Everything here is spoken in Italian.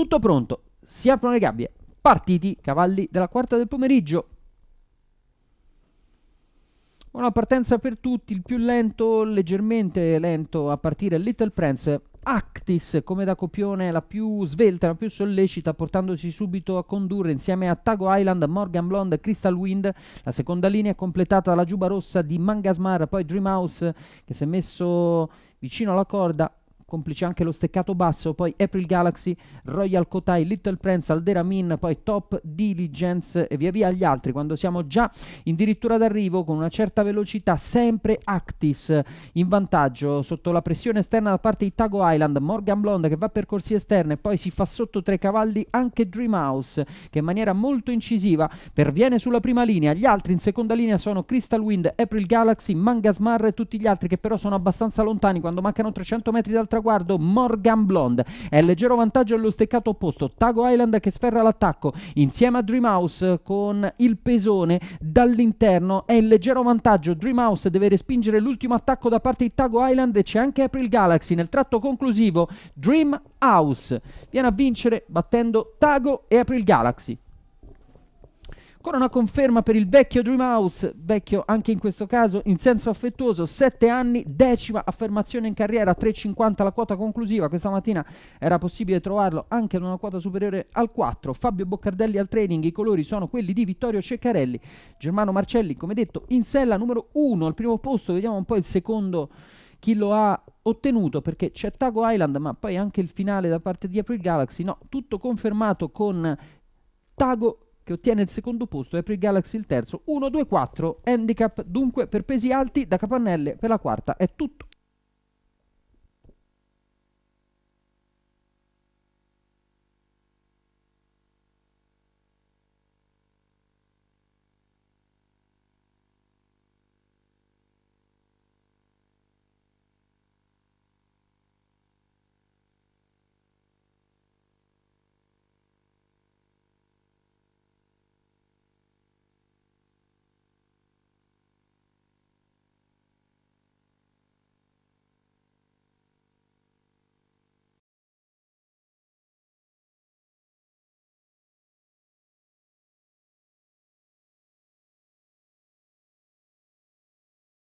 Tutto pronto, si aprono le gabbie. Partiti, cavalli della quarta del pomeriggio. Una partenza per tutti, il più lento, leggermente lento a partire Little Prince. Actis come da copione la più svelta, la più sollecita, portandosi subito a condurre insieme a Tago Island, Morgan Blonde e Crystal Wind. La seconda linea è completata dalla giuba rossa di Mangasmar, poi Dreamhouse che si è messo vicino alla corda complice anche lo steccato basso, poi April Galaxy, Royal Kotai, Little Prince, Aldera Min, poi Top Diligence e via via agli altri. Quando siamo già addirittura d'arrivo con una certa velocità, sempre Actis in vantaggio sotto la pressione esterna da parte di Tago Island, Morgan Blonde che va per corsie esterne, poi si fa sotto tre cavalli anche Dream House che in maniera molto incisiva perviene sulla prima linea, gli altri in seconda linea sono Crystal Wind, April Galaxy, Mangasmar e tutti gli altri che però sono abbastanza lontani quando mancano 300 metri dal traguardo traguardo Morgan Blonde. È il leggero vantaggio allo steccato opposto. Tago Island che sferra l'attacco insieme a Dreamhouse con il pesone dall'interno. È il leggero vantaggio. Dreamhouse deve respingere l'ultimo attacco da parte di Tago Island e c'è anche April Galaxy nel tratto conclusivo. Dreamhouse viene a vincere battendo Tago e April Galaxy con una conferma per il vecchio Dreamhouse, vecchio anche in questo caso in senso affettuoso, 7 anni, decima affermazione in carriera, 3,50 la quota conclusiva, questa mattina era possibile trovarlo anche ad una quota superiore al 4, Fabio Boccardelli al training, i colori sono quelli di Vittorio Ceccarelli, Germano Marcelli come detto in sella numero 1 al primo posto, vediamo un po' il secondo chi lo ha ottenuto perché c'è Tago Island ma poi anche il finale da parte di April Galaxy, no, tutto confermato con Tago Island che ottiene il secondo posto e April Galaxy il terzo. 1-2-4 handicap dunque per pesi alti da capannelle per la quarta è tutto.